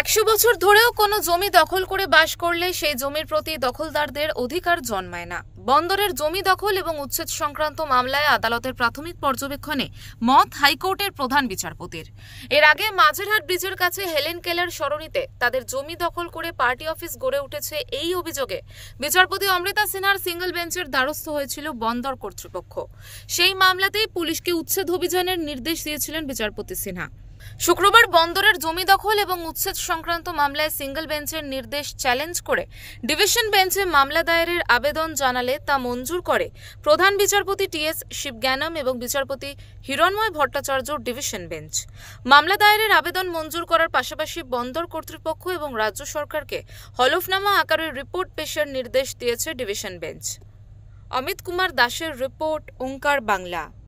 একশো বছর ধরেও কোনো জমি দখল করে বাস করলে সেই জমির প্রতি দখলদারদের অধিকার জন্মায় না বন্দরের জমি দখল এবং উচ্ছেদ সংক্রান্ত মামলায় আদালতের প্রাথমিক পর্যবেক্ষণে মত হাইকোর্টের প্রধান বিচারপতির এর আগে মাঝেরহাট ব্রিজের কাছে হেলেন কেলার সরণিতে তাদের জমি দখল করে পার্টি অফিস গড়ে উঠেছে এই অভিযোগে বিচারপতি অমৃতা সিনহার সিঙ্গল বেঞ্চের দ্বারস্থ হয়েছিল বন্দর কর্তৃপক্ষ সেই মামলাতেই পুলিশকে উচ্ছেদ অভিযানের নির্দেশ দিয়েছিলেন বিচারপতি সিনহা শুক্রবার বন্দরের জমি দখল এবং উচ্ছেদ সংক্রান্ত মামলায় সিঙ্গেল বেঞ্চের নির্দেশ চ্যালেঞ্জ করে ডিভিশন বেঞ্চে মামলা দায়েরের আবেদন জানালে তা মঞ্জুর করে প্রধান বিচারপতি টি এস শিবজ্ঞানম এবং বিচারপতি হিরণময় ভট্টাচার্য ডিভিশন বেঞ্চ মামলা দায়েরের আবেদন মঞ্জুর করার পাশাপাশি বন্দর কর্তৃপক্ষ এবং রাজ্য সরকারকে হলফনামা আকারে রিপোর্ট পেশের নির্দেশ দিয়েছে ডিভিশন বেঞ্চ অমিত কুমার দাসের রিপোর্ট ওঙ্কার বাংলা